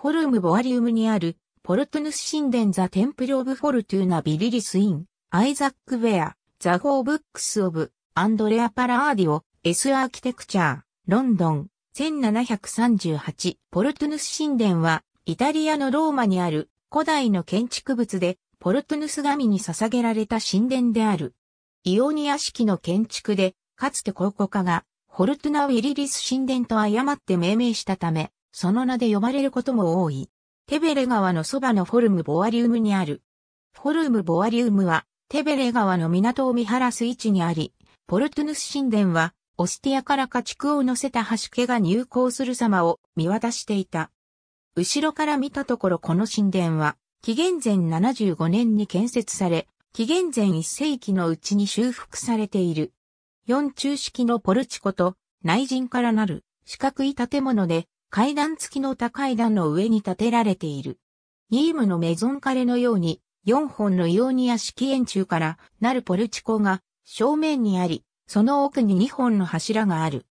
フォルムボアリウムにある、ポルトヌス神殿ザ・テンプル・オブ・フォルトゥーナ・ビリリス・イン、アイザック・ウェア、ザ・フォー・ブックス・オブ、アンドレア・パラアーディオ、エス・アーキテクチャー、ロンドン、1738ポルトヌス神殿は、イタリアのローマにある古代の建築物で、ポルトヌス神に捧げられた神殿である。イオニア式の建築で、かつて考古家が、ホルトゥナ・ウィリリス神殿と誤って命名したため、その名で呼ばれることも多い。テベレ川のそばのフォルムボアリウムにある。フォルムボアリウムは、テベレ川の港を見晴らす位置にあり、ポルトゥヌス神殿は、オスティアから家畜を乗せた橋家が入港する様を見渡していた。後ろから見たところこの神殿は、紀元前75年に建設され、紀元前1世紀のうちに修復されている。四中式のポルチコと内陣からなる四角い建物で階段付きの高い段の上に建てられている。ニームのメゾンカレのように、4本のイオニア式円柱からなるポルチコが正面にあり、その奥に2本の柱がある。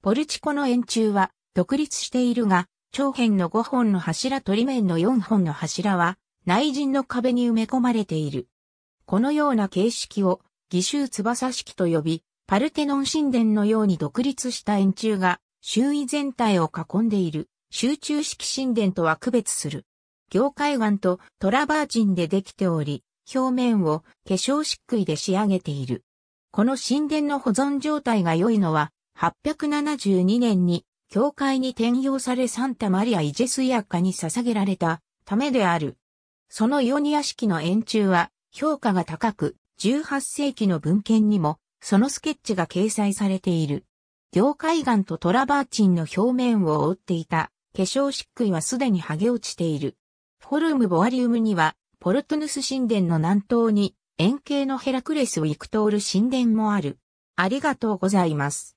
ポルチコの円柱は独立しているが、長辺の5本の柱リメ面の4本の柱は内陣の壁に埋め込まれている。このような形式を義州翼式と呼び、パルテノン神殿のように独立した円柱が周囲全体を囲んでいる集中式神殿とは区別する。業界岩とトラバーチンでできており、表面を化粧漆喰で仕上げている。この神殿の保存状態が良いのは、872年に教会に転用されサンタマリア・イジェスイアカに捧げられたためである。そのイオニア式の円柱は評価が高く、18世紀の文献にもそのスケッチが掲載されている。凝灰岩とトラバーチンの表面を覆っていた化粧漆喰はすでに剥げ落ちている。フォルムボアリウムには、ポルトヌス神殿の南東に円形のヘラクレスをイクトール神殿もある。ありがとうございます。